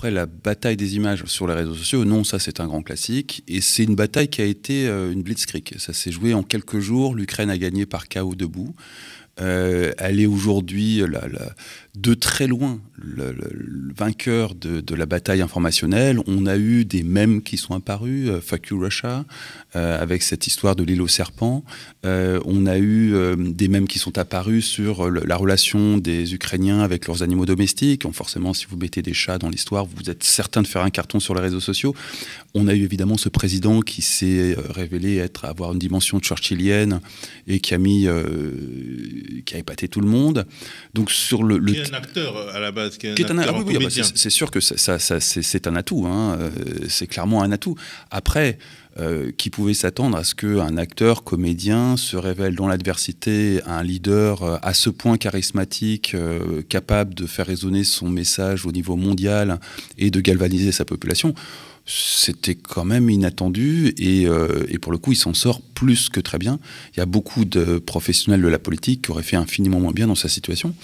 Après, la bataille des images sur les réseaux sociaux, non, ça c'est un grand classique. Et c'est une bataille qui a été euh, une blitzkrieg. Ça s'est joué en quelques jours. L'Ukraine a gagné par chaos debout. Euh, elle est aujourd'hui euh, de très loin le, vainqueur de, la bataille informationnelle. On a eu des mèmes qui sont apparus, euh, Fuck euh, avec cette histoire de l'île aux serpents. on a eu des mèmes qui sont apparus sur la relation des Ukrainiens avec leurs animaux domestiques. forcément, si vous mettez des chats dans l'histoire, vous êtes certain de faire un carton sur les réseaux sociaux. On a eu évidemment ce président qui s'est révélé être avoir une dimension churchillienne et qui a mis qui a épaté tout le monde. Donc sur le, le qui est un acteur euh, à la base, qui est un, c'est sûr que ça, c'est un atout, hein, euh, c'est clairement un atout. Après, euh, qui pouvait s'attendre à ce qu'un acteur comédien se révèle dans l'adversité un leader à ce point charismatique, capable de faire résonner son message au niveau mondial et de galvaniser sa population c'était quand même inattendu et, euh, et, pour le coup, il s'en sort plus que très bien. Il y a beaucoup de professionnels de la politique qui auraient fait infiniment moins bien dans sa situation.